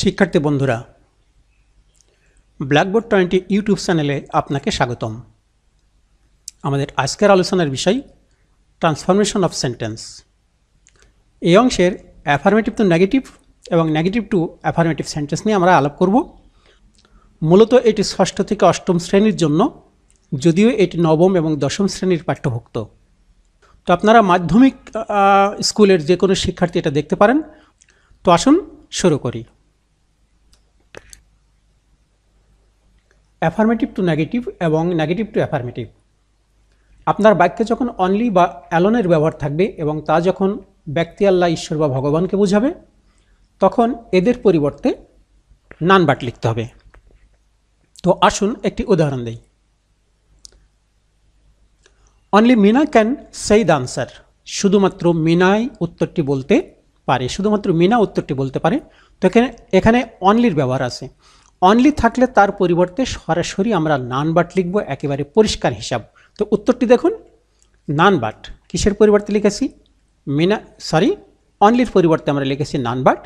শিক্ষার্থী বন্ধুরা blackboard twenty YouTube চ্যানেলে আপনাকে স্বাগতম আমাদের আজকের আলোচনার বিষয় ট্রান্সফরমেশন অফ সেন্টেন্স এই অংশের অ্যাফার্মেটিভ টু নেগেটিভ এবং নেগেটিভ টু অ্যাফার্মেটিভ সেন্টেন্স নিয়ে আমরা আলাপ করব মূলত এটি ষষ্ঠ থেকে অষ্টম শ্রেণীর জন্য যদিও এটি নবম এবং দশম শ্রেণীর পাঠ্যভুক্ত তো আপনারা মাধ্যমিক স্কুলের যে কোনো শিক্ষার্থী এটা দেখতে পারেন তো আসুন শুরু করি অ্যাফার্মেটিভ টু নেগেটিভ এবং নেগেটিভ টু অ্যাফার্মেটিভ আপনার বাক্যে যখন অনলি বা অ্যালনের ব্যবহার থাকবে এবং তা যখন ব্যক্তি আল্লাহ ঈশ্বর বা ভগবানকে বোঝাবে তখন এদের পরিবর্তে নান বাট লিখতে হবে তো আসুন একটি উদাহরণ দেই only Mina can say the answer শুধুমাত্র মিনাই উত্তরটি বলতে পারে শুধুমাত্র মিনা উত্তরটি বলতে পারে তো এখানে এখানে অনলির ব্যবহার আছে অনলি থাকলে তার পরিবর্তে সরাসরি আমরা নান বাট লিখব একেবারে পরিষ্কার হিসাব তো উত্তরটি দেখুন নান বাট কিসের পরিবর্তে লিখেছি মিনা সরি অনলির পরিবর্তে আমরা লিখেছি নান বাট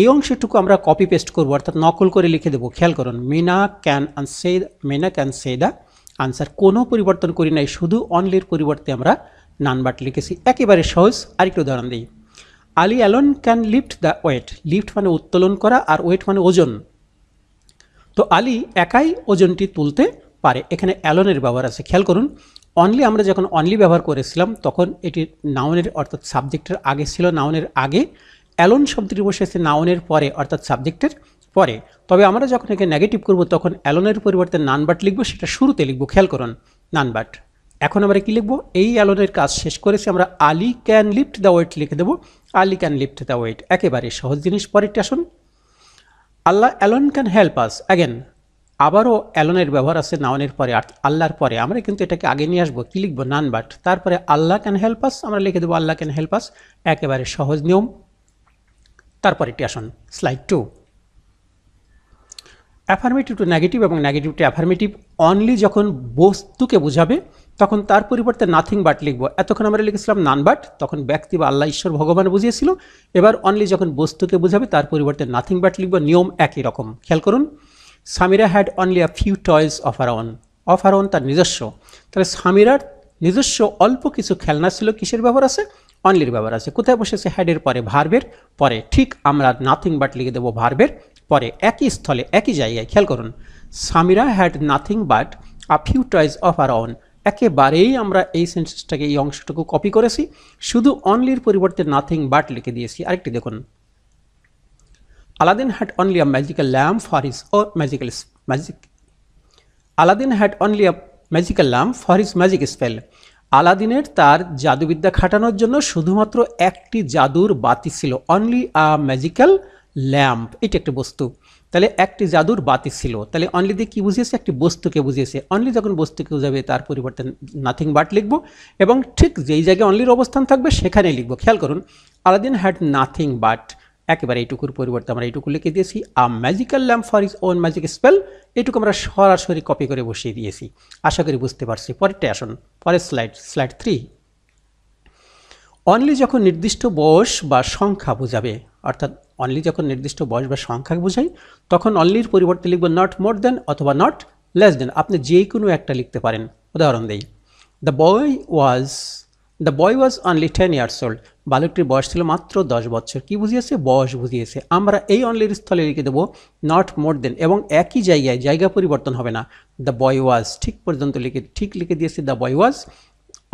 এই অংশটুকু আমরা কপি পেস্ট করব অর্থাৎ নকল করে লিখে দেবো খেয়াল করুন Mina can say Mina can say the answer কোনো পরিবর্তন করি নাই শুধু অনলির পরিবর্তে আমরা নান বাট লিখেছি একেবারে সহজ আরেকটু উদাহরণ দিই Ali alone can lift the weight lift মানে উত্তোলন করা আর ওয়েট মানে ওজন তো আলী একাই ওজনটি তুলতে পারে এখানে অ্যালনের ব্যবহার আছে খেয়াল করুন অনলি আমরা যখন অনলি ব্যবহার করেছিলাম তখন এটি নাউনের অর্থাৎ সাবজেক্টের আগে ছিল নাউনের আগে অ্যালন শব্দটি বসেছে নাউনের পরে অর্থাৎ সাবজেক্টের পরে তবে আমরা যখন একে নেগেটিভ করব তখন অ্যালনের পরিবর্তে নানবাট লিখব সেটা শুরুতে লিখব খেয়াল করুন নানবাট এখন আমরা কি লিখব এই অ্যালনের কাজ শেষ করেছি আমরা Ali can lift the weight লিখে দেবো Ali can lift the weight একেবারে সহজ জিনিস পরেরটি আসুন Allah alone can help us again আবারও অ্যালনের ব্যবহার আছে নাওনের পরে আল্লাহর পরে আমরা কিন্তু এটাকে আগে নিয়ে আসবো কী লিখবো নান বাট তারপরে আল্লাহ ক্যান হেল্প আস আমরা লিখে দেবো আল্লাহ ক্যান হেল্প আস একেবারে সহজ নিয়ম তারপরে এটি আসুন slide to affirmative to negative এবং নেগেটিভ টু অ্যাফার্মেটিভ অনলি যখন বস্তুকে বোঝাবে তখন তার পরিবর্তে নাথিং বাট লিখবো এতক্ষণ আমরা লিখেছিলাম নান বাট তখন ব্যক্তি বা আল্লাহ ঈশ্বর ভগবান বুঝিয়েছিল এবার অনলি যখন বস্তুকে বুঝাবে তার পরিবর্তে নাথিং বাট লিখবো নিয়ম একই রকম খেয়াল করুন Samira had only a few toys of her own of her own তার নিজস্ব তাহলে সামিরার নিজস্ব অল্প কিছু খেলনা ছিল কিসের ব্যবহার আছে অনলির ব্যবহার আছে কোথায় বসেছে হ্যাডের পরে ভার্বের পরে ঠিক আমরা নাথিং বাট লিখে দেবো ভার্বের পরে একই স্থলে একই জায়গায় খেয়াল করুন Samira had nothing but a few toys of her own একেবারেই আমরা এই সেন্টেন্সটাকে এই অংশটুকু কপি করেছি শুধু অনলির পরিবর্তে নাথিং বাট লিখে দিয়েছি আরেকটি দেখুন Aladdin had only a magical lamp for his own magical magic Aladdin had only a magical lamp for his magic spell আলাদিনের তার জাদুবিদ্যা খাটানোর জন্য শুধুমাত্র একটি জাদুর বাতি ছিল অনলি আ ম্যাজিক্যাল ল্যাম্প এটি একটি বস্তু তাহলে একটি জাদুর বাতি ছিল তাহলে অনলি দিয়ে কী বুঝিয়েছে একটি বস্তুকে বুঝিয়েছে অনলি যখন বস্তুকে যাবে তার পরিবর্তে নাথিং বাট লিখব এবং ঠিক যেই জায়গায় অনলির অবস্থান থাকবে সেখানে লিখব খেয়াল করুন আলাদিন হ্যাড নাথিং বাট একেবারে এইটুকুর পরিবর্তে আমরা এইটুকু লিখে দিয়েছি a magical lamp for his own magic spell এইটুকু আমরা সরাসরি কপি করে বসিয়ে দিয়েছি আশা করি বুঝতে পারছি পরেরটা আসুন পরের স্লাইড স্লাইড থ্রি অনলি যখন নির্দিষ্ট বয়স বা সংখ্যা বোঝাবে অর্থাৎ অনলি যখন নির্দিষ্ট বয়স বা সংখ্যা বোঝাই তখন অনলির পরিবর্তে লিখব নট মোর দেন অথবা নট লেস দেন আপনি যে কোনো একটা লিখতে পারেন উদাহরণ দিই the boy was the boy was only ten years old বালকটির বয়স ছিল মাত্র দশ বছর কি বুঝিয়েছে বয়স বুঝিয়েছে আমরা এই অনলির স্থলে লিখে দেবো নট মোর দেন এবং একই জায়গায় জায়গা পরিবর্তন হবে না দ্য বয় ওয়াজ ঠিক পর্যন্ত লিখে ঠিক লিখে দিয়েছে দ্য বয় ওয়াজ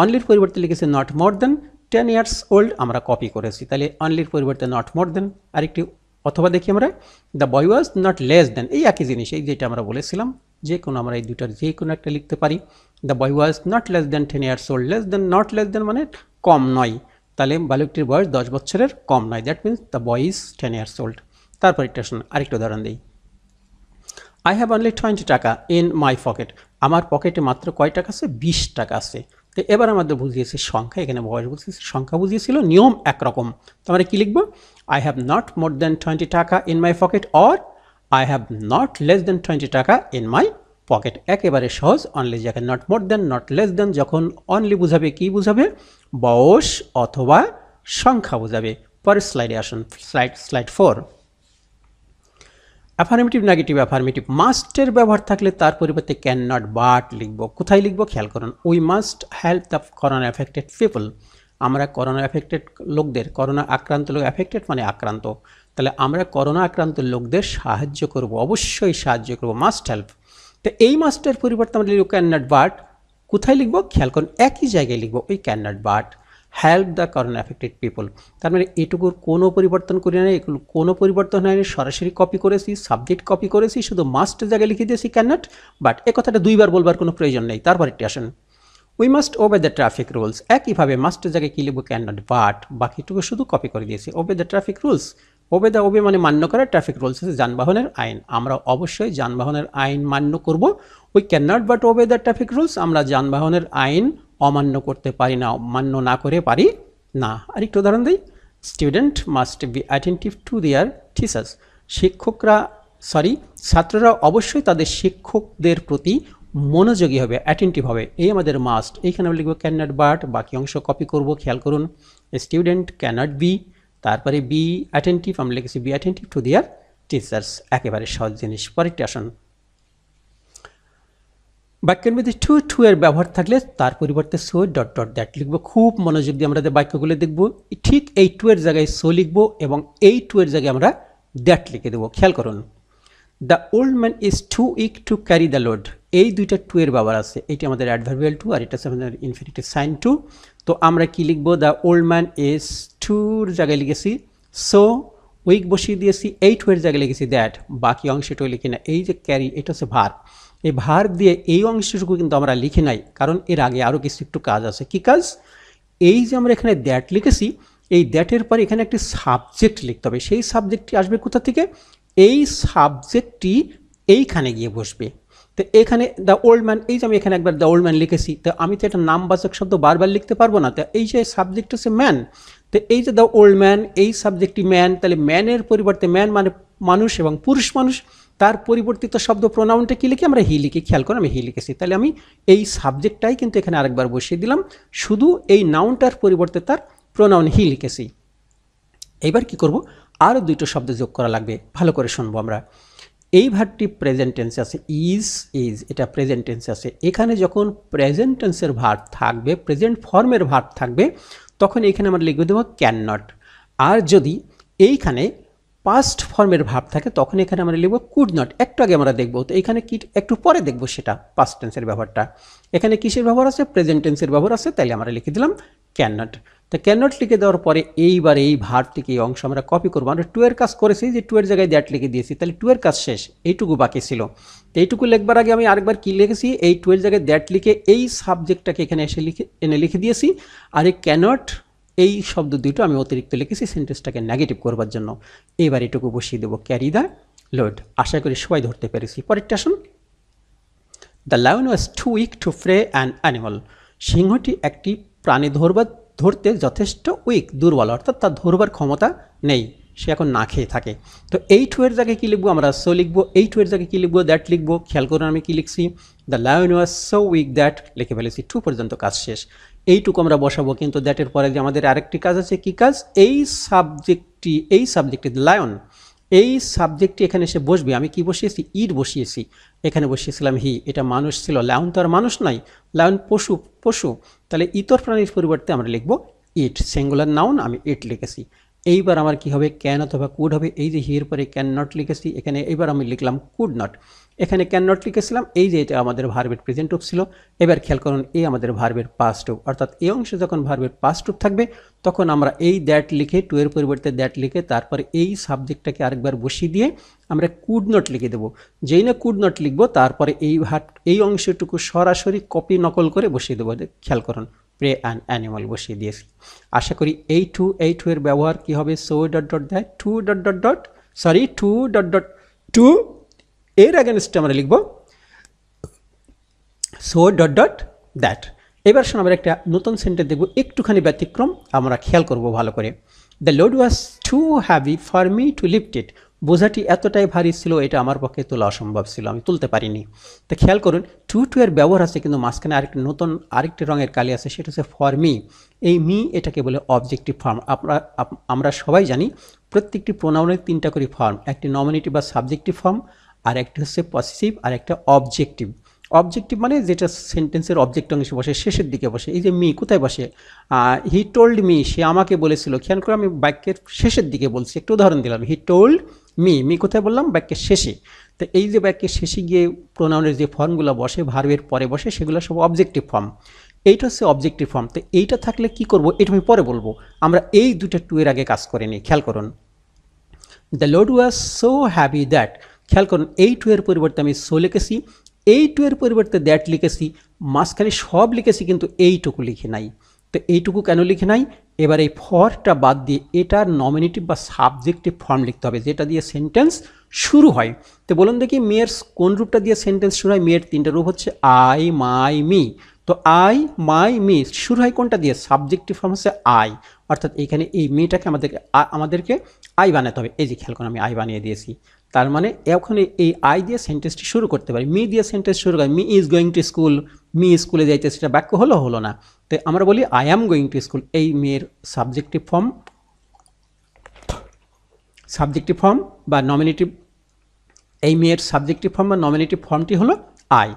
অনলির পরিবর্তে লিখেছে not more than ten years old আমরা কপি করেছি তাহলে অনলির পরিবর্তে নট মোর দেন আরেকটি অথবা দেখি আমরা the boy was not less than এই একই জিনিস এই যেটা আমরা বলেছিলাম যে কোনো আমরা এই দুটার যে কোনো একটা লিখতে পারি the boy was not less than ten years old less than not less than মানে কম নয় তাহলে বালুকটির বয়স দশ বছরের কম নয় that means the boy is ten years old তারপর একটা শোন আরেকটা উদাহরণ দিই I have only twenty taka in my pocket আমার পকেটে মাত্র কয় টাকা আছে বিশ টাকা আছে তো এবার আমাদের বুঝিয়েছে সংখ্যা এখানে বয়স বুঝিয়েছে সংখ্যা বুঝিয়েছিল নিয়ম একরকম তো আমরা কী লিখব I have not more than twenty taka in my pocket or I have not less than twenty taka in my pocket একেবারে সহজ অনলি যাকে not more than not less than যখন অনলি বুঝাবে কি বুঝাবে বয়স অথবা সংখ্যা বুঝাবে পরের স্লাইডে আসুন slide slide four affirmative negative affirmative মাস্টের ব্যবহার থাকলে তার পরিবর্তে ক্যান নট বাট লিখব কোথায় লিখব খেয়াল করুন we must help the corona affected people আমরা করোনা অ্যাফেক্টেড লোকদের করোনা আক্রান্ত লোক অ্যাফেক্টেড মানে আক্রান্ত তাহলে আমরা করোনা আক্রান্ত লোকদের সাহায্য করব অবশ্যই সাহায্য করব মাস্ট হেল্প তো এই মাস্টের পরিবর্তে আমরা লিখব ক্যান নট বাট কোথায় লিখব খেয়াল করুন একই জায়গায় লিখব ওই can not but help the corona affected people তার মানে এটুকুর কোনো পরিবর্তন করি না এগুলো কোনো পরিবর্তন হয়নি সরাসরি কপি করেছি সাবজেক্ট কপি করেছি শুধু মাস্টের জায়গায় লিখে দিয়েছি ক্যান নট বাট এ কথাটা দুইবার বলবার কোনো প্রয়োজন নেই তারপর একটি আসেন we must obey the traffic rules একইভাবে মাস্টের জায়গায় কী লিখবো ক্যান নট বাট বাকিটুকু শুধু কপি করে দিয়েছি obey the traffic rules obey the obey মানে মান্য করা ট্রাফিক রুলস হচ্ছে যানবাহনের আইন আমরা অবশ্যই যানবাহনের আইন মান্য করব we can not but obey the traffic rules আমরা যানবাহনের আইন অমান্য করতে পারি না অমান্য না করে পারি না একটু উদাহরণ দিই student must be attentive to their teachers শিক্ষকরা সরি ছাত্ররা অবশ্যই তাদের শিক্ষকদের প্রতি মনোযোগী হবে অ্যাটেন্টিভ হবে এই আমাদের মাস্ট এইখানে আমরা লিখবো ক্যান নট বাট বাকি অংশ কপি করব খেয়াল করুন স্টুডেন্ট ক্যান নট বি তারপরে বি অ্যাটেন্টিভ আমরা লিখেছি be attentive to their teachers একেবারে সহজ জিনিস পরেরটি আসুন বাক্যের মধ্যে টু টু এর ব্যবহার থাকলে তার পরিবর্তে সো ডট ডট দ্যাট লিখবো খুব মনোযোগ দিয়ে আমরা বাক্যগুলো দেখব ঠিক এই টু এর জায়গায় সো লিখবো এবং এই টু এর জায়গায় আমরা দ্যাট লিখে দেবো খেয়াল করুন the old man is too weak to carry the load এই দুইটা টু এর ব্যবহার আছে এটি আমাদের অ্যাডভার্বিয়াল টু আর এটা হচ্ছে আমাদের ইনফিনিটি সাইন টু তো আমরা কি লিখবো দ্য ওল্ড ম্যান ইজ টুর জায়গায় লিখেছি সো উইক বসিয়ে দিয়েছি এই টু এর জায়গায় লিখেছি দ্যাট বাকি অংশটাও লিখি না এই যে ক্যারি এটা হচ্ছে ভার এই ভার দিয়ে এই অংশটুকু কিন্তু আমরা লিখি নাই কারণ এর আগে আরও কিছু একটু কাজ আছে কি কাজ এই যে আমরা এখানে দ্যাট লিখেছি এই দ্যাটের পর এখানে একটি সাবজেক্ট লিখতে হবে সেই সাবজেক্টটি আসবে কোথা থেকে এই সাবজেক্টটি এইখানে গিয়ে বসবে তো এখানে দ্য ওল্ড ম্যান এই যে আমি এখানে একবার দ্য ওল্ড ম্যান লিখেছি তো আমি তো একটা নামবাচক শব্দ বারবার লিখতে পারবো না তো এই যে সাবজেক্ট হচ্ছে ম্যান তো এই যে দ্য ওল্ড ম্যান এই সাবজেক্টটি ম্যান তাহলে ম্যানের পরিবর্তে ম্যান মানে মানুষ এবং পুরুষ মানুষ তার পরিবর্তিত শব্দ প্রোনাউনটা কী লিখি আমরা হি লিখে খেয়াল করে আমি হি লিখেছি তাহলে আমি এই সাবজেক্টটাই কিন্তু এখানে আরেকবার বসিয়ে দিলাম শুধু এই নাউনটার পরিবর্তে তার প্রোনাউন হি লিখেছি এবার কি করব আরও দুটো শব্দ যোগ করা লাগবে ভালো করে শুনবো আমরা এই ভার্বটি প্রেজেন্ট টেন্সে আছে ইজ ইজ এটা প্রেজেন্ট টেন্সে আছে এখানে যখন প্রেজেন্ট টেন্সের ভার্ব থাকবে প্রেজেন্ট ফর্মের ভার্ব থাকবে তখন এখানে আমরা লিখে দেবো ক্যান নট আর যদি এইখানে পাস্ট ফর্মের ভাব থাকে তখন এখানে আমরা লিখব কুড নট একটু আগে আমরা দেখব তো এখানে কি একটু পরে দেখব সেটা পাস্ট টেন্সের ব্যবহারটা এখানে কিসের ব্যবহার আছে প্রেজেন্ট টেন্সের ব্যবহার আছে তাইলে আমরা লিখে দিলাম ক্যান নট তো ক্যান নট লিখে দেওয়ার পরে এইবার এই থেকে এই অংশ আমরা কপি করবো আমরা টু এর কাজ করেছি যে টু এর জায়গায় দ্যাট লিখে দিয়েছি তাহলে টু এর কাজ শেষ এইটুকু বাকি ছিল তো এইটুকু লেখবার আগে আমি আরেকবার কী লিখেছি এই টু এর জায়গায় দ্যাট লিখে এই সাবজেক্টটাকে এখানে এসে লিখে এনে লিখে দিয়েছি আর এই ক্যানট এই শব্দ দুটো আমি অতিরিক্ত লিখেছি সেন্টেন্সটাকে নেগেটিভ করবার জন্য এবার এটুকু বসিয়ে দেবো ক্যারি দ্য লোড আশা করি সবাই ধরতে পেরেছি পরেরটা শুন the lion was too weak to prey an animal সিংহটি একটি প্রাণী ধরবার ধরতে যথেষ্ট উইক দুর্বল অর্থাৎ তার ধরবার ক্ষমতা নেই সে এখন না খেয়ে থাকে তো এই টুয়ের জায়গায় কী লিখবো আমরা সো লিখবো এই টুয়ের জায়গায় কী লিখবো দ্যাট লিখবো খেয়াল করুন আমি কী লিখছি the lion was so weak that লিখে ফেলেছি টু পর্যন্ত কাজ শেষ এইটুকু আমরা বসাবো কিন্তু দ্যাটের পরে যে আমাদের আরেকটি কাজ আছে কী কাজ এই সাবজেক্টটি এই সাবজেক্টটি লায়ন এই সাবজেক্টটি এখানে এসে বসবে আমি কি বসিয়েছি ইট বসিয়েছি এখানে বসিয়েছিলাম হি এটা মানুষ ছিল লায়ন তো আর মানুষ নাই লায়ন পশু পশু তাহলে ইতর প্রাণীর পরিবর্তে আমরা লিখব ইট সিঙ্গুলার নাউন আমি ইট লিখেছি এইবার আমার কি হবে ক্যান অথবা কুড হবে এই যে হিয়ের পরে ক্যান নট লিখেছি এখানে এবার আমি লিখলাম কুড নট এখানে ক্যান নট লিখেছিলাম এই যে এটা আমাদের ভার্বের প্রেজেন্ট রূপ ছিল এবার খেয়াল করুন এই আমাদের ভার্বের পাস্ট অফ অর্থাৎ এই অংশে যখন ভার্বের পাস্ট অফ থাকবে তখন আমরা এই দ্যাট লিখে টু এর পরিবর্তে দ্যাট লিখে তারপরে এই সাবজেক্টটাকে আরেকবার বসিয়ে দিয়ে আমরা কুড নট লিখে দেবো যেই না কুড নট লিখবো তারপরে এই ভাট এই অংশটুকু সরাসরি কপি নকল করে বসিয়ে দেবো খেয়াল করুন স্প্রে অ্যান্ড অ্যানিমাল বসিয়ে দিয়েছি আশা করি এই টু এই টু এর ব্যবহার কী হবে সো ডট ডট দেয় to dot dot dot sorry to dot dot to এর অ্যাগেনস্টে আমরা লিখব সো ডট ডট দ্যাট এবার শোনা আমরা একটা নতুন সেন্টেন্স দেখব একটুখানি ব্যতিক্রম আমরা খেয়াল করব ভালো করে the load was too heavy for me to lift it বোঝাটি এতটাই ভারী ছিল এটা আমার পক্ষে তোলা অসম্ভব ছিল আমি তুলতে পারিনি তো খেয়াল করুন টু টু এর ব্যবহার আছে কিন্তু মাঝখানে আরেকটি নতুন আরেকটি রঙের কালি আছে সেটা হচ্ছে ফর মি এই মি এটাকে বলে অবজেক্টিভ ফর্ম আপনারা আমরা সবাই জানি প্রত্যেকটি প্রোনাউনের তিনটা করে ফর্ম একটি নমিনেটিভ বা সাবজেক্টিভ ফর্ম আর একটি হচ্ছে পসিটিভ আর একটা অবজেক্টিভ অবজেক্টিভ মানে যেটা সেন্টেন্সের অবজেক্ট অংশে বসে শেষের দিকে বসে এই যে মি কোথায় বসে হি টোল্ড মি সে আমাকে বলেছিল খেয়াল করে আমি বাক্যের শেষের দিকে বলছি একটু উদাহরণ দিলাম হি টোল্ড মি মি কোথায় বললাম বাক্যের শেষে তো এই যে বাক্যের শেষে গিয়ে প্রোনাউনের যে ফর্মগুলো বসে ভার্বের পরে বসে সেগুলো সব অবজেক্টিভ ফর্ম এইটা হচ্ছে অবজেক্টিভ ফর্ম তো এইটা থাকলে কি করব এটা আমি পরে বলবো আমরা এই দুটা টু এর আগে কাজ করে নিই খেয়াল করুন the load was so happy that খেয়াল করুন এই টু এর পরিবর্তে আমি সো লিখেছি এই টু এর পরিবর্তে দ্যাট লিখেছি মাঝখানে সব লিখেছি কিন্তু এইটুকু লিখে নাই তো এইটুকু কেন লিখে নাই এবার এই ফরটা বাদ দিয়ে এটার নমিনেটিভ বা সাবজেক্টিভ ফর্ম লিখতে হবে যেটা দিয়ে সেন্টেন্স শুরু হয় তো বলুন দেখি মেয়ের কোন রূপটা দিয়ে সেন্টেন্স শুরু হয় মেয়ের তিনটা রূপ হচ্ছে আই মাই মি তো আই মাই মি শুরু হয় কোনটা দিয়ে সাবজেক্টিভ ফর্ম হচ্ছে আই অর্থাৎ এখানে এই মেয়েটাকে আমাদেরকে আমাদেরকে আই বানাতে হবে এই যে খেয়াল করুন আমি আই বানিয়ে দিয়েছি তার মানে এখন এই আই দিয়ে সেন্টেন্সটি শুরু করতে পারি মি দিয়ে সেন্টেন্স শুরু করে me is going to school me স্কুলে যাইতে সেটা বাক্য হলো হলো না তো আমরা বলি I am going to school এই মেয়ের সাবজেক্টিভ ফর্ম সাবজেক্টিভ ফর্ম বা নমিনেটিভ এই মেয়ের সাবজেক্টিভ ফর্ম বা নমিনেটিভ ফর্মটি হলো আই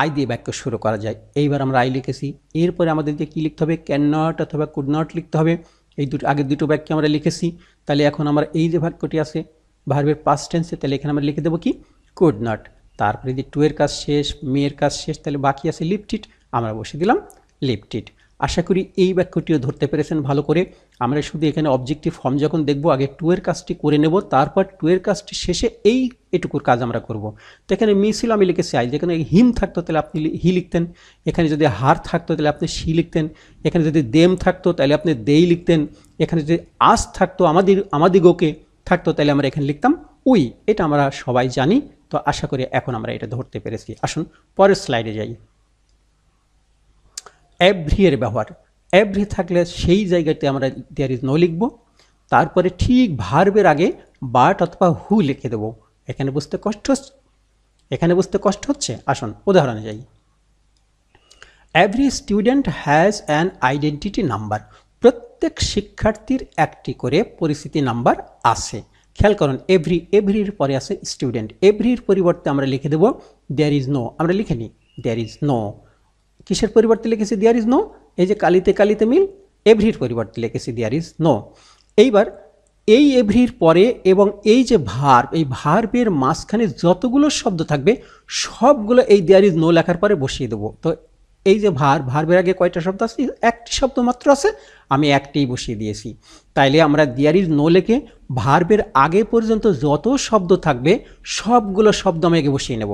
আই দিয়ে বাক্য শুরু করা যায় এইবার আমরা আই লিখেছি এরপরে আমাদেরকে কী লিখতে হবে ক্যান নট অথবা কুড নট লিখতে হবে এই দুটো আগের দুটো বাক্য আমরা লিখেছি তাহলে এখন আমার এই যে বাক্যটি আছে ভার্বের পাস্ট টেন্সে তাহলে এখানে আমরা লিখে দেবো কি কুড নট তারপরে যদি টু এর কাজ শেষ মেয়ের কাজ শেষ তাহলে বাকি আছে লিপটিট আমরা বসে দিলাম লিপটিট আশা করি এই বাক্যটিও ধরতে পেরেছেন ভালো করে আমরা শুধু এখানে অবজেক্টিভ ফর্ম যখন দেখব আগে টু এর কাজটি করে নেব তারপর টু এর কাজটি শেষে এই এটুকুর কাজ আমরা করব তো এখানে মি ছিল আমি লিখেছি আই যেখানে হিম থাকতো তাহলে আপনি হি লিখতেন এখানে যদি হার থাকতো তাহলে আপনি সি লিখতেন এখানে যদি দেম থাকতো তাহলে আপনি দেই লিখতেন এখানে যদি আস থাকতো আমাদের আমাদিগকে থাকতো তাহলে আমরা এখানে লিখতাম উই এটা আমরা সবাই জানি তো আশা করি এখন আমরা এটা ধরতে পেরেছি আসুন পরের স্লাইডে যাই এভ্রি এর ব্যবহার অ্যাভ্রি থাকলে সেই জায়গাতে আমরা দেয়ার ইজ নো লিখবো তারপরে ঠিক ভার্বের আগে বাট অথবা হু লিখে দেব এখানে বুঝতে কষ্ট এখানে বুঝতে কষ্ট হচ্ছে আসুন উদাহরণে যাই every student has an identity number প্রত্যেক শিক্ষার্থীর একটি করে পরিস্থিতি নাম্বার আছে খেয়াল করুন এভরি এভরির পরে আছে স্টুডেন্ট এভরির পরিবর্তে আমরা লিখে দেব দেয়ার ইজ নো আমরা লিখে নিই দেয়ার ইজ নো কিসের পরিবর্তে লিখেছি দেয়ার ইজ নো এই যে কালিতে কালিতে মিল এভরির পরিবর্তে লিখেছি দেয়ার ইজ নো এইবার এই এভরির পরে এবং এই যে ভার্ব এই ভার্বের মাঝখানে যতগুলো শব্দ থাকবে সবগুলো এই দেয়ার ইজ নো লেখার পরে বসিয়ে দেবো তো এই যে ভার ভার্বের আগে কয়টা শব্দ আছে একটি শব্দ মাত্র আছে আমি একটিই বসিয়ে দিয়েছি তাইলে আমরা দিয়ার নো লেখে ভার্বের আগে পর্যন্ত যত শব্দ থাকবে সবগুলো শব্দ আমি আগে বসিয়ে নেব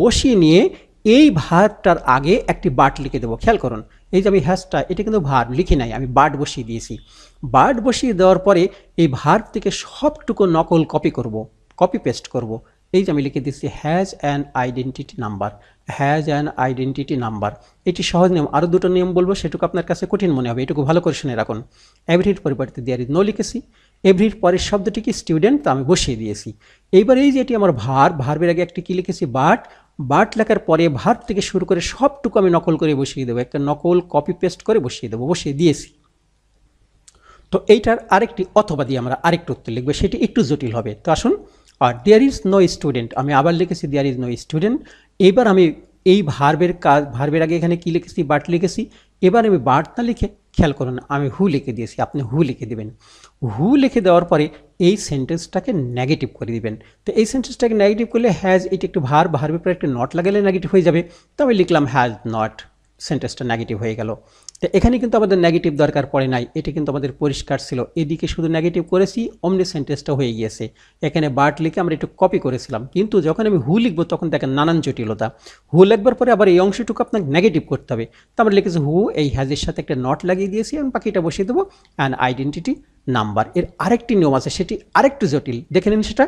বসিয়ে নিয়ে এই ভারটার আগে একটি বাট লিখে দেবো খেয়াল করুন এই যে আমি হ্যাশটা এটা কিন্তু ভার লিখি নাই আমি বাট বসিয়ে দিয়েছি বাট বসিয়ে দেওয়ার পরে এই ভার থেকে সবটুকু নকল কপি করব কপি পেস্ট করব এই যে আমি লিখে দিচ্ছি has an identity number has an identity number এটি সহজ নিয়ম আরও দুটো নিয়ম বলবো সেটুকু আপনার কাছে কঠিন মনে হবে এটুকু ভালো করে শুনে রাখুন এভরির পরিবর্তে দেয়ার ইজ নো লিখেছি এভরির পরের শব্দটি কি স্টুডেন্ট তো আমি বসিয়ে দিয়েছি এইবার এই যে এটি আমার ভার ভার্বের আগে একটি কী লিখেছি বাট বাট লেখার পরে ভার থেকে শুরু করে সবটুকু আমি নকল করে বসিয়ে দেবো একটা নকল কপি পেস্ট করে বসিয়ে দেবো বসিয়ে দিয়েছি তো এইটার আরেকটি অথবা দিয়ে আমরা আরেকটি উত্তর লিখবো সেটি একটু জটিল হবে তো আসুন আর দেয়ার ইজ নো স্টুডেন্ট আমি আবার লিখেছি দেয়ার ইজ নো স্টুডেন্ট এবার আমি এই ভার্বের কাজ ভার্বের আগে এখানে কী লিখেছি বাট লিখেছি এবার আমি বাট না লিখে খেয়াল করুন আমি হু লিখে দিয়েছি আপনি হু লিখে দেবেন হু লিখে দেওয়ার পরে এই সেন্টেন্সটাকে নেগেটিভ করে দিবেন তো এই সেন্টেন্সটাকে নেগেটিভ করলে হ্যাজ এটি একটু ভার ভার্বের পরে একটু নট লাগালে নেগেটিভ হয়ে যাবে তো আমি লিখলাম হ্যাজ নট সেন্টেন্সটা নেগেটিভ হয়ে গেল তো এখানে কিন্তু আমাদের নেগেটিভ দরকার পড়ে নাই এটি কিন্তু আমাদের পরিষ্কার ছিল এদিকে শুধু নেগেটিভ করেছি অমনি সেন্টেন্সটা হয়ে গিয়েছে এখানে বার্ট লিখে আমরা একটু কপি করেছিলাম কিন্তু যখন আমি হু লিখবো তখন দেখেন নানান জটিলতা হু লিখবার পরে আবার এই অংশটুকু আপনাকে নেগেটিভ করতে হবে তো আমরা লিখেছি হু এই হ্যাজের সাথে একটা নট লাগিয়ে দিয়েছি এবং পাখিটা বসিয়ে দেবো অ্যান্ড আইডেন্টিটি নাম্বার এর আরেকটি নিয়ম আছে সেটি আরেকটু জটিল দেখে নিন সেটা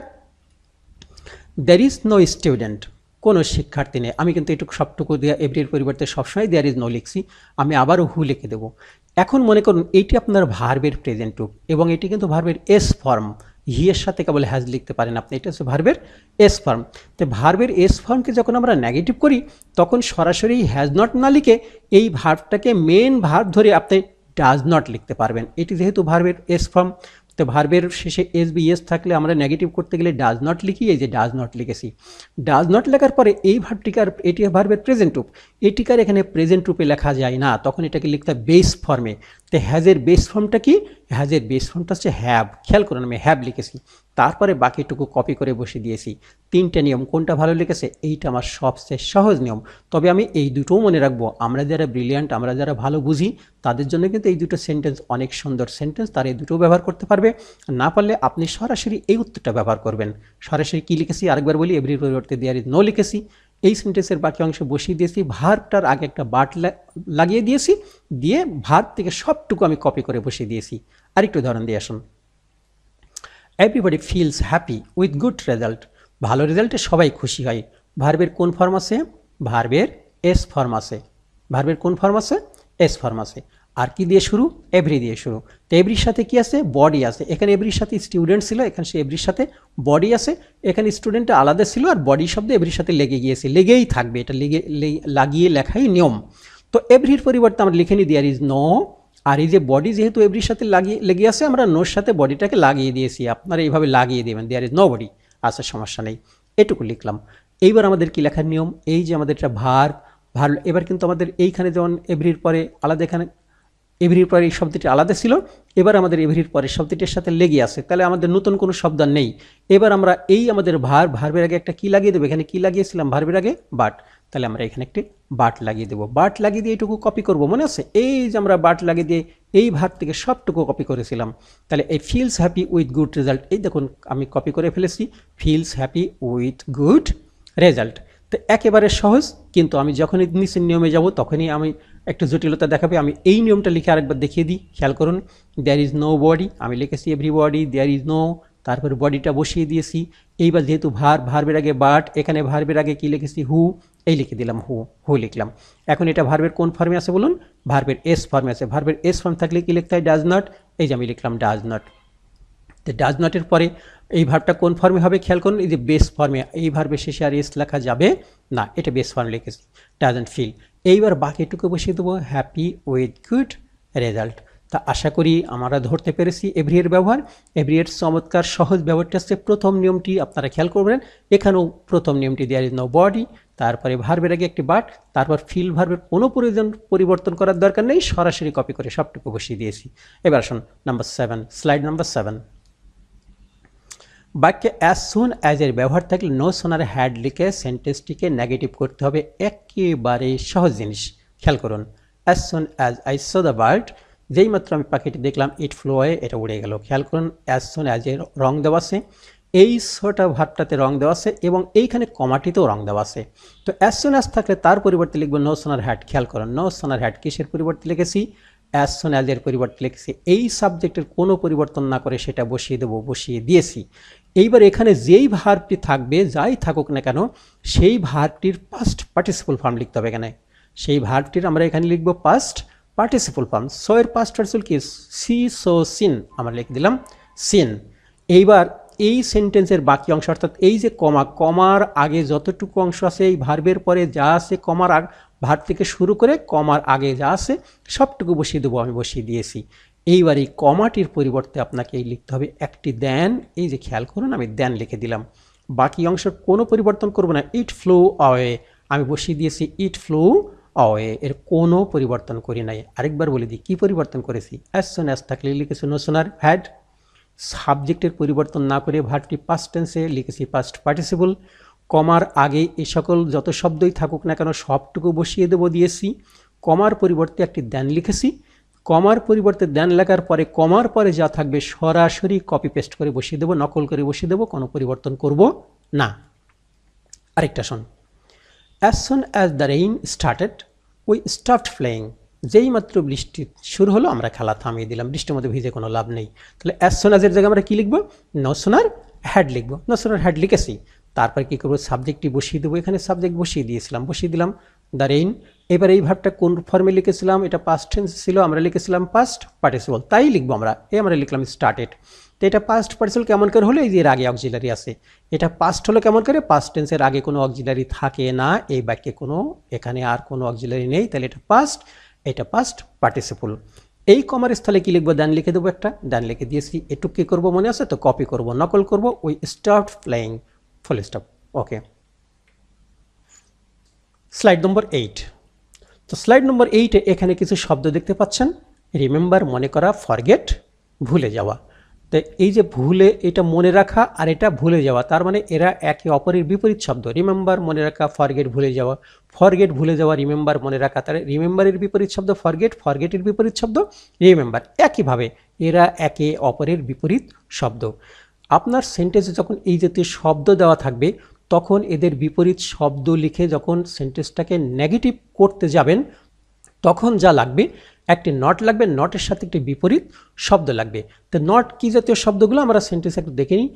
দ্যার ইজ নো স্টুডেন্ট কোনো শিক্ষার্থী নেই আমি কিন্তু এটুকু সবটুকু দেওয়া এভরির পরিবর্তে সবসময় দেয়ার ইজ নো লিখছি আমি আবারও হু লিখে দেবো এখন মনে করুন এইটি আপনার ভার্বের প্রেজেন্ট রূপ এবং এটি কিন্তু ভার্বের এস ফর্ম হিয়ের সাথে কেবল হ্যাজ লিখতে পারেন আপনি এটা হচ্ছে ভার্বের এস ফর্ম তো ভার্বের এস ফর্মকে যখন আমরা নেগেটিভ করি তখন সরাসরি হ্যাজ নট না লিখে এই ভার্বটাকে মেন ভার্ব ধরে আপনি ডাজ নট লিখতে পারবেন এটি যেহেতু ভার্বের এস ফর্ম তো ভার্বের শেষে এস বি এস থাকলে আমরা নেগেটিভ করতে গেলে ডাজ নট লিখি এই যে ডাজ নট লিখেছি ডাজ নট লেখার পরে এই ভার্বটিকার এটি ভার্বের প্রেজেন্ট রূপ এটিকার এখানে প্রেজেন্ট রূপে লেখা যায় না তখন এটাকে লিখতে বেস ফর্মে তো হ্যাজের বেস ফর্মটা কি হ্যাজের বেস ফর্মটা হচ্ছে হ্যাব খেয়াল করুন আমি হ্যাব লিখেছি তারপরে বাকিটুকু কপি করে বসে দিয়েছি তিনটা নিয়ম কোনটা ভালো লিখেছে এইটা আমার সবচেয়ে সহজ নিয়ম তবে আমি এই দুটোও মনে রাখবো আমরা যারা ব্রিলিয়ান্ট আমরা যারা ভালো বুঝি তাদের জন্য কিন্তু এই দুটো সেন্টেন্স অনেক সুন্দর সেন্টেন্স তারা এই দুটো ব্যবহার করতে পারবে না পারলে আপনি সরাসরি এই উত্তরটা ব্যবহার করবেন সরাসরি কী লিখেছি আরেকবার বলি এভরি পরিবর্তে দেয়ার ইজ নো লিখেছি এই সেন্টেন্সের বাকি অংশে বসিয়ে দিয়েছি ভার্বটার আগে একটা বাট লাগিয়ে দিয়েছি দিয়ে ভার্ব থেকে সবটুকু আমি কপি করে বসিয়ে দিয়েছি আরেকটু উদাহরণ দিয়ে আসুন everybody feels happy with good result ভালো রেজাল্টে সবাই খুশি হয় ভার্বের কোন ফর্ম আছে ভার্বের এস ফর্ম আছে ভার্বের কোন ফর্ম আছে এস ফর্ম আছে আর কি দিয়ে শুরু এভরি দিয়ে শুরু তো এভরির সাথে কি আছে বডি আছে এখানে এভরির সাথে স্টুডেন্ট ছিল এখানে সে এভরির সাথে বডি আছে এখানে স্টুডেন্টটা আলাদা ছিল আর বডি শব্দ এভরির সাথে লেগে গিয়েছে লেগেই থাকবে এটা লেগে লাগিয়ে লেখাই নিয়ম তো এভরির পরিবর্তে আমরা লিখে নিই দেয়ার ইজ নো আর এই যে বডি যেহেতু এভরির সাথে লাগিয়ে লেগে আছে আমরা নোর সাথে বডিটাকে লাগিয়ে দিয়েছি আপনারা এইভাবে লাগিয়ে দেবেন দেয়ার ইজ নো বডি আসার সমস্যা নেই এটুকু লিখলাম এইবার আমাদের কি লেখার নিয়ম এই যে আমাদের একটা ভার ভার এবার কিন্তু আমাদের এইখানে যেমন এভরির পরে আলাদা এখানে এভরির পরে এই শব্দটি আলাদা ছিল এবার আমাদের এভরির পরে শব্দটির সাথে লেগে আছে তাহলে আমাদের নতুন কোনো শব্দ নেই এবার আমরা এই আমাদের ভার ভার্বের আগে একটা কি লাগিয়ে দেবো এখানে কি লাগিয়েছিলাম ভার্বের আগে বাট তাহলে আমরা এখানে একটি বাট লাগিয়ে দেবো বাট লাগিয়ে দিয়ে এটুকু কপি করব মনে আছে এই যে আমরা বাট লাগিয়ে দিয়ে এই ভার থেকে সবটুকু কপি করেছিলাম তাহলে এই feels happy with good result এই দেখুন আমি কপি করে ফেলেছি feels happy with good result তো একেবারে সহজ কিন্তু আমি যখনই নিচের নিয়মে যাব তখনই আমি একটু জটিলতা দেখাবে আমি এই নিয়মটা লিখে আরেকবার দেখিয়ে দিই খেয়াল করুন দেয়ার ইজ নো বডি আমি লিখেছি everybody there is no তারপরে বডিটা বসিয়ে দিয়েছি এইবার যেহেতু ভার ভারবের আগে বাট এখানে ভারবের আগে কি লিখেছি হু এই লিখে দিলাম হু হু লিখলাম এখন এটা ভার্বের কোন ফর্মে আছে বলুন ভার্বের এস ফর্মে আছে ভার্বের এস ফর্ম থাকলে কি লিখতে হয় ডাজ নট এই যে আমি লিখলাম ডাজ নট তো ডাজ নটের পরে এই ভার্বটা কোন ফর্মে হবে খেয়াল করুন এই যে বেস ফর্মে এই ভার্বে শেষে আর এস লেখা যাবে না এটা বেস ফর্মে লিখেছি ডাজেন্ট ফিল এইবার বাকিটুকু বসিয়ে দেবো হ্যাপি উইথ গুড রেজাল্ট তা আশা করি আমরা ধরতে পেরেছি এভরিয়ের ব্যবহার এভরিয়ের চমৎকার সহজ ব্যবহারটা হচ্ছে প্রথম নিয়মটি আপনারা খেয়াল করবেন এখানেও প্রথম নিয়মটি দেয়ার ইজ নো বডি তারপরে ভার্বের আগে একটি বাট তারপর ফিল ভার্বের কোনো প্রয়োজন পরিবর্তন করার দরকার নেই সরাসরি কপি করে সবটুকু বসিয়ে দিয়েছি এবার আসুন number seven slide number seven বাক্যে অ্যাজ সুন এর ব্যবহার থাকলে নো সোনার হ্যাড লিখে সেন্টেন্সটিকে নেগেটিভ করতে হবে একেবারে সহজ জিনিস খেয়াল করুন as soon as I saw the bird যেই মাত্র আমি পাখিটি দেখলাম ইট ফ্লো হয়ে এটা উড়ে গেল খেয়াল করুন অ্যাজ সুন এর রং দেওয়া আছে এই সোটা ভাবটাতে রং দেওয়া আছে এবং এইখানে কমাটিতেও রং দেওয়া আছে তো অ্যাজ সুন অ্যাজ থাকলে তার পরিবর্তে লিখবো নো সোনার হ্যাড খেয়াল করুন নো সোনার হ্যাড কিসের পরিবর্তে লিখেছি অ্যাজ সুন এর পরিবর্তে লিখেছি এই সাবজেক্টের কোনো পরিবর্তন না করে সেটা বসিয়ে দেবো বসিয়ে দিয়েছি এইবার এখানে যেই ভার্বটি থাকবে যাই থাকুক না কেন সেই ভার্বটির পাস্ট পার্টিসিপল ফর্ম লিখতে হবে এখানে সেই ভার্বটির আমরা এখানে লিখব পাস্ট পার্টিসিপল ফর্ম সো এর পাস্ট পার্টিসিপল কি সি সো সিন আমরা লিখে দিলাম সিন এইবার এই সেন্টেন্সের বাকি অংশ অর্থাৎ এই যে কমা কমার আগে যতটুকু অংশ আছে এই ভার্বের পরে যা আছে কমার আগ ভার্ব থেকে শুরু করে কমার আগে যা আছে সবটুকু বসিয়ে দেবো আমি বসিয়ে দিয়েছি এইবার এই কমাটির পরিবর্তে আপনাকে এই লিখতে হবে একটি দেন এই যে খেয়াল করুন আমি দেন লিখে দিলাম বাকি অংশের কোনো পরিবর্তন করব না ইট ফ্লো অওয়ে আমি বসিয়ে দিয়েছি ইট ফ্লো অওয়ে এর কোনো পরিবর্তন করি নাই আরেকবার বলে দিই কী পরিবর্তন করেছি অ্যাস সোন অ্যাস থাকলে লিখেছি সোনার হ্যাড সাবজেক্টের পরিবর্তন না করে ভার্বটি পাস্ট টেন্সে লিখেছি পাস্ট পার্টিসিপল কমার আগে এ সকল যত শব্দই থাকুক না কেন সবটুকু বসিয়ে দেবো দিয়েছি কমার পরিবর্তে একটি দেন লিখেছি কমার পরিবর্তে দেন লেখার পরে কমার পরে যা থাকবে সরাসরি কপি পেস্ট করে বসিয়ে দেবো নকল করে বসিয়ে দেবো কোনো পরিবর্তন করব না আরেকটা শোন as soon as the rain started we started flying যেই মাত্র বৃষ্টি শুরু হলো আমরা খেলা থামিয়ে দিলাম বৃষ্টির মধ্যে ভিজে কোনো লাভ নেই তাহলে অ্যাজ সোন অ্যাজের জায়গায় আমরা কী লিখবো নসোনার হ্যাড লিখবো নসোনার হ্যাড লিখেছি তারপর কী করবো সাবজেক্টটি বসিয়ে দেবো এখানে সাবজেক্ট বসিয়ে দিয়েছিলাম বসিয়ে দিলাম দ্য রেইন এবার এই ভাবটা কোন ফর্মে লিখেছিলাম এটা পাস্ট টেন্স ছিল আমরা লিখেছিলাম পাস্ট পার্টিসিপল তাই লিখবো আমরা এই আমরা লিখলাম স্টার্টেড তো এটা পাস্ট পার্টিসিপল কেমন করে হলো এই যে আগে অক্সিলারি আছে এটা পাস্ট হলো কেমন করে পাস্ট টেন্সের আগে কোনো অক্সিলারি থাকে না এই বাক্যে কোনো এখানে আর কোনো অক্সিলারি নেই তাহলে এটা পাস্ট এটা পাস্ট পার্টিসিপল এই কমার স্থলে কি লিখবো ডান লিখে দেবো একটা ডান লিখে দিয়েছি একটু কী করবো মনে আছে তো কপি করব নকল করব ওই start flying full stop okay slide number eight তো স্লাইড নম্বর এইটে এখানে কিছু শব্দ দেখতে পাচ্ছেন রিমেম্বার মনে করা ফরগেট ভুলে যাওয়া তো এই যে ভুলে এটা মনে রাখা আর এটা ভুলে যাওয়া তার মানে এরা একে অপরের বিপরীত শব্দ রিমেম্বার মনে রাখা ফরগেট ভুলে যাওয়া ফরগেট ভুলে যাওয়া রিমেম্বার মনে রাখা তার রিমেম্বারের বিপরীত শব্দ ফরগেট ফরগেটের বিপরীত শব্দ রিমেম্বার একইভাবে এরা একে অপরের বিপরীত শব্দ আপনার সেন্টেন্সে যখন এই জাতীয় শব্দ দেওয়া থাকবে তখন এদের বিপরীত শব্দ লিখে যখন সেন্টেন্সটাকে নেগেটিভ করতে যাবেন তখন যা লাগবে একটি নট লাগবে নটের সাথে একটি বিপরীত শব্দ লাগবে তো নট কী জাতীয় শব্দগুলো আমরা সেন্টেন্স একটু দেখে নিই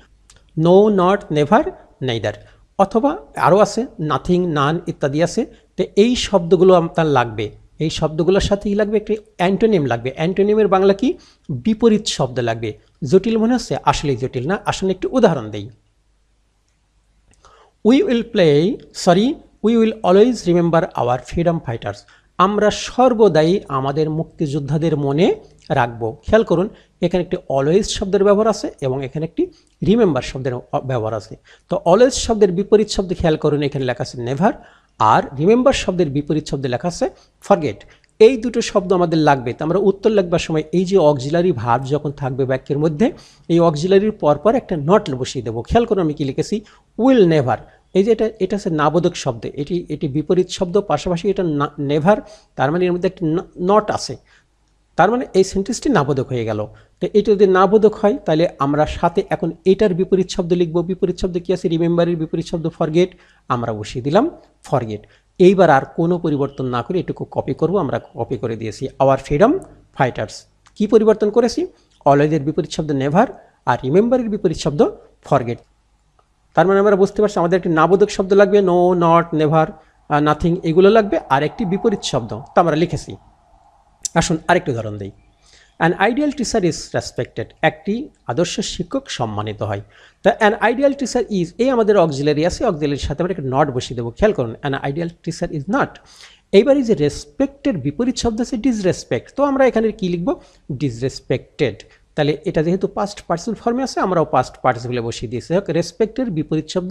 নো নট নেভার নেইদার অথবা আরও আছে নাথিং নান ইত্যাদি আছে তো এই শব্দগুলো আপনার লাগবে এই শব্দগুলোর সাথেই লাগবে একটি অ্যান্টোনিম লাগবে অ্যান্টোনিমের বাংলা কি বিপরীত শব্দ লাগবে জটিল মনে হচ্ছে আসলেই জটিল না আসলে একটি উদাহরণ দেয় we will play sorry we will always remember our freedom fighters আমরা সর্বদাই আমাদের মুক্তিযোদ্ধাদের মনে রাখব খেয়াল করুন এখানে একটি অলওয়েজ শব্দের ব্যবহার আছে এবং এখানে একটি রিমেম্বার শব্দের ব্যবহার আছে তো অলওয়েজ শব্দের বিপরীত শব্দ খেয়াল করুন এখানে লেখা আছে নেভার আর রিমেম্বার শব্দের বিপরীত শব্দে লেখা আছে ফরগেট এই দুটো শব্দ আমাদের লাগবে তো আমরা উত্তর লাগবার সময় এই যে অক্সিলারি ভাব যখন থাকবে বাক্যের মধ্যে এই অক্সিলারির পরপর একটা নট বসিয়ে দেবো খেয়াল করুন আমি কি লিখেছি উইল নেভার এই যে এটা এটা হচ্ছে নাবোধক শব্দ এটি এটি বিপরীত শব্দ পাশাপাশি এটা নেভার তার মানে এর মধ্যে একটি নট আছে তার মানে এই সেন্টেন্সটি নাবোধক হয়ে গেল তো এটা যদি নাবোধক হয় তাহলে আমরা সাথে এখন এটার বিপরীত শব্দ লিখব বিপরীত শব্দ কী আছে রিমেম্বারের বিপরীত শব্দ ফরগেট আমরা বসিয়ে দিলাম ফরগেট এইবার আর কোনো পরিবর্তন না করে এটুকু কপি করব আমরা কপি করে দিয়েছি আওয়ার ফ্রিডম ফাইটার্স কি পরিবর্তন করেছি অলওয়েজের বিপরীত শব্দ নেভার আর রিমেম্বারের বিপরীত শব্দ ফরগেট তার মানে আমরা বুঝতে পারছি আমাদের একটি নাবোধক শব্দ লাগবে নো নট নেভার নাথিং এগুলো লাগবে আর একটি বিপরীত শব্দ তা আমরা লিখেছি আসুন আরেকটি উদাহরণ দিই an ideal teacher is respected একটি আদর্শ শিক্ষক সম্মানিত হয় তা অ্যান আইডিয়াল টিচার ইজ এই আমাদের অক্সিলারি আছে অক্সিলারির সাথে আমরা একটা নট বসিয়ে দেবো খেয়াল করুন an ideal teacher is not এইবার যে রেসপেক্টের বিপরীত শব্দ আছে ডিসরেসপেক্ট তো আমরা এখানে কী লিখবো ডিসরেসপেক্টেড তাহলে এটা যেহেতু পাস্ট পার্টিসিপল ফর্মে আছে আমরাও পাস্ট পার্টিসিপলে বসিয়ে দিয়েছি হোক রেসপেক্টের বিপরীত শব্দ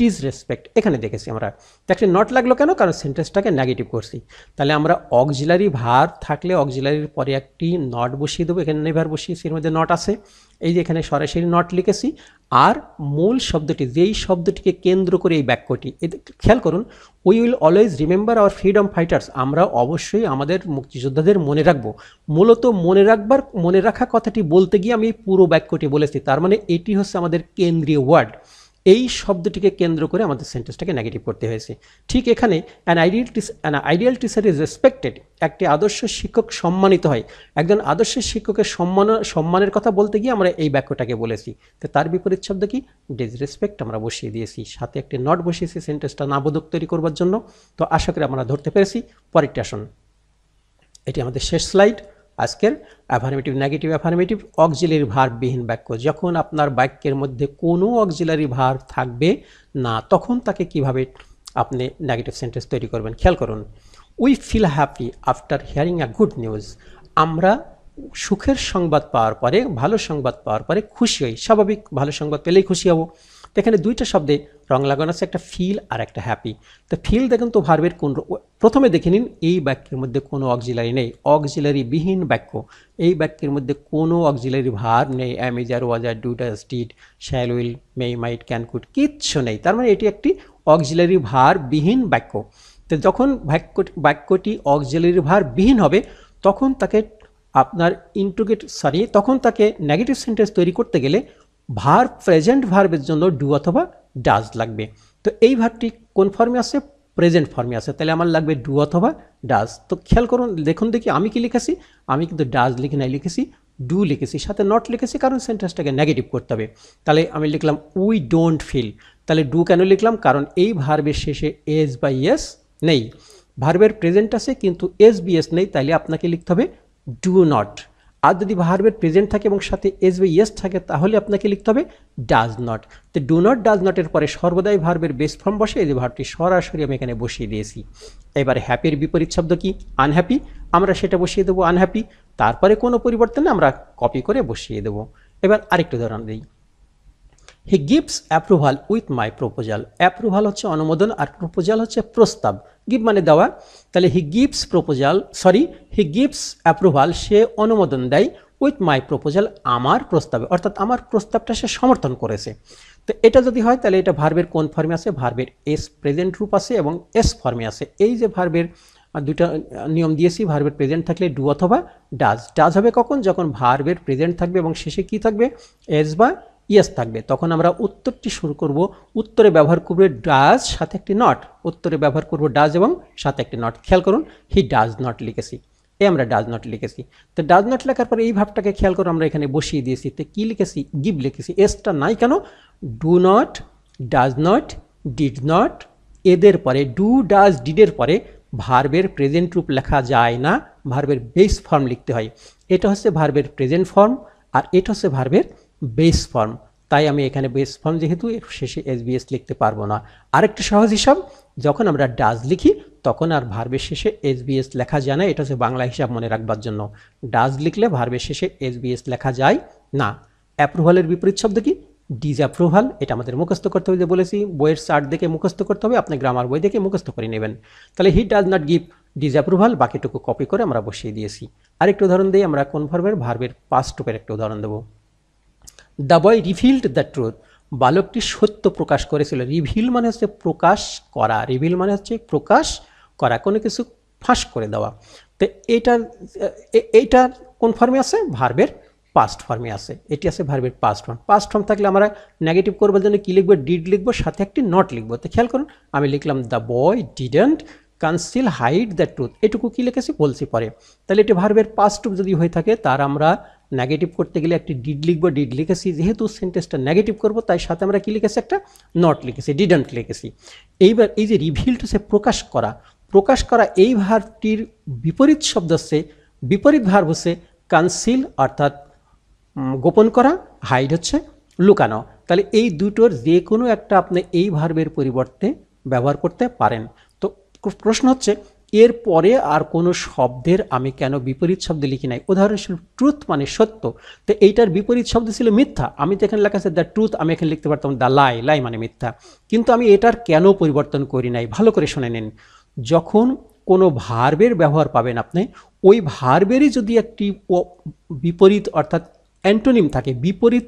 ডিসরেসপেক্ট এখানে দেখেছি আমরা দেখলে নট লাগলো কেন কারণ সেন্টেন্সটাকে নেগেটিভ করছি তাহলে আমরা অক্সিলারি ভার থাকলে অক্সিলারির পরে একটি নট বসিয়ে দেবো এখানে নেভার বসিয়েছি এর মধ্যে নট আছে এই যে এখানে সরাসরি নট লিখেছি আর মূল শব্দটি যেই শব্দটিকে কেন্দ্র করে এই বাক্যটি খেয়াল করুন we will always remember our freedom fighters আমরা অবশ্যই আমাদের মুক্তিযোদ্ধাদের মনে রাখবো মূলত মনে রাখবার মনে রাখা কথাটি বলতে গিয়ে আমি পুরো বাক্যটি বলেছি তার মানে এটি হচ্ছে আমাদের কেন্দ্রীয় ওয়ার্ড এই শব্দটিকে কেন্দ্র করে আমাদের সেন্টেন্সটাকে নেগেটিভ করতে হয়েছে ঠিক এখানে an ideal teacher an ideal teacher is respected একটি আদর্শ শিক্ষক সম্মানিত হয় একজন আদর্শ শিক্ষকের সম্মান সম্মানের কথা বলতে গিয়ে আমরা এই বাক্যটাকে বলেছি তো তার বিপরীত শব্দ কি ডিসরেসপেক্ট আমরা বসিয়ে দিয়েছি সাথে একটি নট বসিয়েছি সেন্টেন্সটা নাবোধক তৈরি করবার জন্য তো আশা করি আমরা ধরতে পেরেছি পরেরটি আসুন এটি আমাদের শেষ স্লাইড আজকের অ্যাফার্মেটিভ নেগেটিভ অ্যাফার্মেটিভ অক্সিলারি ভার্ববিহীন বাক্য যখন আপনার বাক্যের মধ্যে কোনো অক্সিলারি ভার থাকবে না তখন তাকে কিভাবে আপনি নেগেটিভ সেন্টেন্স তৈরি করবেন খেয়াল করুন we feel happy after hearing a good news আমরা সুখের সংবাদ পাওয়ার পরে ভালো সংবাদ পাওয়ার পরে খুশি হই স্বাভাবিক ভালো সংবাদ পেলেই খুশি হব এখানে দুইটা শব্দে রং লাগানো আছে একটা ফিল আর একটা হ্যাপি তো ফিল দেখেন তো ভার্বের কোন প্রথমে দেখে নিন এই বাক্যের মধ্যে কোনো অক্সিলারি নেই অক্সিলারি বিহীন বাক্য এই বাক্যের মধ্যে কোনো অক্সিলারি ভার নেই অ্যামেজার ওয়াজার ডু স্টিট did shall will may might can could কিচ্ছু নেই তার মানে এটি একটি অক্সিলারি ভার বিহীন বাক্য তো যখন বাক্যটি বাক্যটি অক্সিলারি ভার বিহীন হবে তখন তাকে আপনার ইন্টুগেট সরি তখন তাকে নেগেটিভ সেন্টেন্স তৈরি করতে গেলে ভার প্রেজেন্ট ভার্বের জন্য ডু অথবা ডাজ লাগবে তো এই ভার্বটি কোন ফর্মে আসে প্রেজেন্ট ফর্মে আসে তাহলে আমার লাগবে ডু অথবা ডাজ তো খেয়াল করুন দেখুন দেখি আমি কি লিখেছি আমি কিন্তু ডাজ লিখে নাই লিখেছি ডু লিখেছি সাথে নট লিখেছি কারণ সেন্টেন্সটাকে নেগেটিভ করতে হবে তাহলে আমি লিখলাম উই ডোন্ট ফিল তাহলে ডু কেন লিখলাম কারণ এই ভার্বের শেষে এস বা ইয়েস নেই ভার্বের প্রেজেন্ট আছে কিন্তু এস বি এস নেই তাইলে আপনাকে লিখতে হবে ডু নট আর যদি ভার্বের প্রেজেন্ট থাকে এবং সাথে এস বি ইয়েস থাকে তাহলে আপনাকে লিখতে হবে ডাজ নট তো ডু নট ডাজ নটের পরে সর্বদাই ভার্বের বেস ফর্ম বসে এই যে ভার্বটি সরাসরি আমি এখানে বসিয়ে দিয়েছি এবারে হ্যাপির বিপরীত শব্দ কি আনহ্যাপি আমরা সেটা বসিয়ে দেবো আনহ্যাপি তারপরে কোনো পরিবর্তনে আমরা কপি করে বসিয়ে দেবো এবার আরেকটু ধরন দিই he gives approval with my proposal approval হচ্ছে অনুমোদন আর প্রোপোজাল হচ্ছে প্রস্তাব গিভ মানে দেওয়া তাহলে he gives proposal sorry he gives approval সে অনুমোদন দেয় উইথ মাই প্রোপোজাল আমার প্রস্তাবে অর্থাৎ আমার প্রস্তাবটা সে সমর্থন করেছে তো এটা যদি হয় তাহলে এটা ভার্বের কোন ফর্মে আছে ভার্বের এস প্রেজেন্ট রূপ আছে এবং এস ফর্মে আছে এই যে ভার্বের দুটা নিয়ম দিয়েছি ভার্বের প্রেজেন্ট থাকলে ডু অথবা ডাজ ডাজ হবে কখন যখন ভার্বের প্রেজেন্ট থাকবে এবং শেষে কি থাকবে এস বা ইয়েস থাকবে তখন আমরা উত্তরটি শুরু করব উত্তরে ব্যবহার করবে ডাজ সাথে একটি নট উত্তরে ব্যবহার করব ডাজ এবং সাথে একটি নট খেয়াল করুন হি ডাজ নট লিখেছি এ আমরা ডাজ নট লিখেছি তো ডাজ নট লেখার পরে এই ভাবটাকে খেয়াল করুন আমরা এখানে বসিয়ে দিয়েছি তো কী লিখেছি গিভ লিখেছি এসটা নাই কেন do not does not did not এদের পরে ডু ডাজ ডিডের পরে ভার্বের প্রেজেন্ট রূপ লেখা যায় না ভার্বের বেস ফর্ম লিখতে হয় এটা হচ্ছে ভার্বের প্রেজেন্ট ফর্ম আর এটা হচ্ছে ভার্বের বেস ফর্ম তাই আমি এখানে বেস ফর্ম যেহেতু এর শেষে এসবিএস লিখতে পারবো না আরেকটা সহজ হিসাব যখন আমরা ডাজ লিখি তখন আর ভার্বের শেষে এসবিএস লেখা যায় না এটা হচ্ছে বাংলা হিসাব মনে রাখবার জন্য ডাজ লিখলে ভার্বের শেষে এসবিএস লেখা যায় না অ্যাপ্রুভালের বিপরীত শব্দ কি ডিজ অ্যাপ্রুভাল এটা আমাদের মুখস্থ করতে হবে যে বলেছি বইয়ের চার্ট দেখে মুখস্থ করতে হবে আপনি গ্রামার বই দেখে মুখস্থ করে নেবেন তাহলে he does not give approval বাকিটুকু কপি করে আমরা বসিয়ে দিয়েছি আরেকটা উদাহরণ দিয়ে আমরা কোন ভার্বের ভার্বের পাস্ট টুপের একটা উদাহরণ দেবো the boy revealed the truth বালকটি সত্য প্রকাশ করেছিল রিভিল মানে হচ্ছে প্রকাশ করা রিভিল মানে হচ্ছে প্রকাশ করা কোনো কিছু ফাঁস করে দেওয়া তো এইটার এইটার কোন ফর্মে আছে ভার্বের পাস্ট ফর্মে আছে এটি আছে ভার্বের পাস্ট ফর্ম পাস্ট ফর্ম থাকলে আমরা নেগেটিভ করবার জন্য কী লিখবো ডিড লিখবো সাথে একটি নট লিখবো তো খেয়াল করুন আমি লিখলাম the boy didn't conceal hide the truth এটুকু কী লিখেছি বলছি পরে তাহলে এটি ভার্বের পাস্ট যদি হয়ে থাকে তার আমরা নেগেটিভ করতে গেলে একটি ডিড লিখবো ডিড লিখেছি যেহেতু সেন্টেন্সটা নেগেটিভ করব তাই সাথে আমরা কী লিখেছি একটা নট লিখেছি ডিডেন্ট লিখেছি এইবার এই যে রিভিল টু সে প্রকাশ করা প্রকাশ করা এই ভারটির বিপরীত শব্দ হচ্ছে বিপরীত ভার হচ্ছে কানসিল অর্থাৎ গোপন করা হাইড হচ্ছে লুকানো তাহলে এই দুটোর যে কোনো একটা আপনি এই ভার্বের পরিবর্তে ব্যবহার করতে পারেন তো প্রশ্ন হচ্ছে এর পরে আর কোনো শব্দের আমি কেন বিপরীত শব্দ লিখি নাই উদাহরণস্বরূপ ট্রুথ মানে সত্য তো এইটার বিপরীত শব্দ ছিল মিথ্যা আমি তো এখানে লেখা আছে দ্য ট্রুথ আমি এখানে লিখতে পারতাম দ্য লাই লাই মানে মিথ্যা কিন্তু আমি এটার কেন পরিবর্তন করি নাই ভালো করে শুনে নিন যখন কোনো ভার্বের ব্যবহার পাবেন আপনি ওই ভার্বেরই যদি একটি বিপরীত অর্থাৎ অ্যান্টোনিম থাকে বিপরীত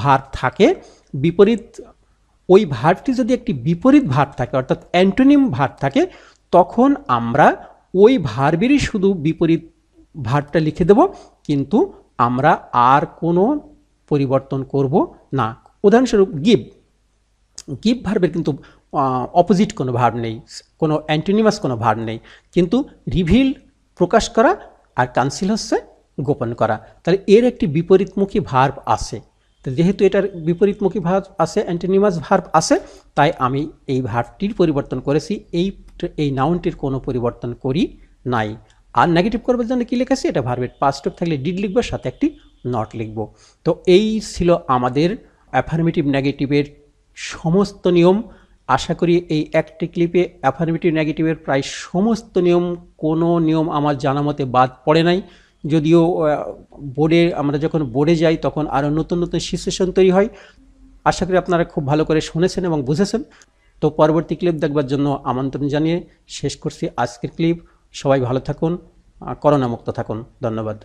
ভার থাকে বিপরীত ওই ভার্বটি যদি একটি বিপরীত ভার থাকে অর্থাৎ অ্যান্টোনিম ভার থাকে তখন আমরা ওই ভার্বেরই শুধু বিপরীত ভার্বটা লিখে দেব কিন্তু আমরা আর কোনো পরিবর্তন করব না উদাহরণস্বরূপ গিভ গিভ ভার্বের কিন্তু অপোজিট কোনো ভার্ব নেই কোনো অ্যান্টোনিমাস কোনো ভার্ব নেই কিন্তু রিভিল প্রকাশ করা আর কাউন্সিল হচ্ছে গোপন করা তাহলে এর একটি বিপরীতমুখী ভার্ব আছে যেহেতু এটার বিপরীতমুখী ভার্ব আছে অ্যান্টোনিমাস ভার্ব আছে তাই আমি এই ভার্বটির পরিবর্তন করেছি এই এই নাউনটির কোনো পরিবর্তন করি নাই আর নেগেটিভ করবার জন্য কী লেখাছি এটা ভার্বের পাস্টপ থাকলে ডিড লিখবো সাথে একটি নট লিখব তো এই ছিল আমাদের অ্যাফার্মেটিভ নেগেটিভের সমস্ত নিয়ম আশা করি এই একটি ক্লিপে অ্যাফার্মেটিভ নেগেটিভের প্রায় সমস্ত নিয়ম কোনো নিয়ম আমার জানা মতে বাদ পড়ে নাই যদিও বোর্ডে আমরা যখন বোর্ডে যাই তখন আরও নতুন নতুন সিচুয়েশন তৈরি হয় আশা করি আপনারা খুব ভালো করে শুনেছেন এবং বুঝেছেন তো পরবর্তী ক্লিপ দেখবার জন্য আমন্ত্রণ জানিয়ে শেষ করছি আজকের ক্লিপ সবাই ভালো থাকুন মুক্ত থাকুন ধন্যবাদ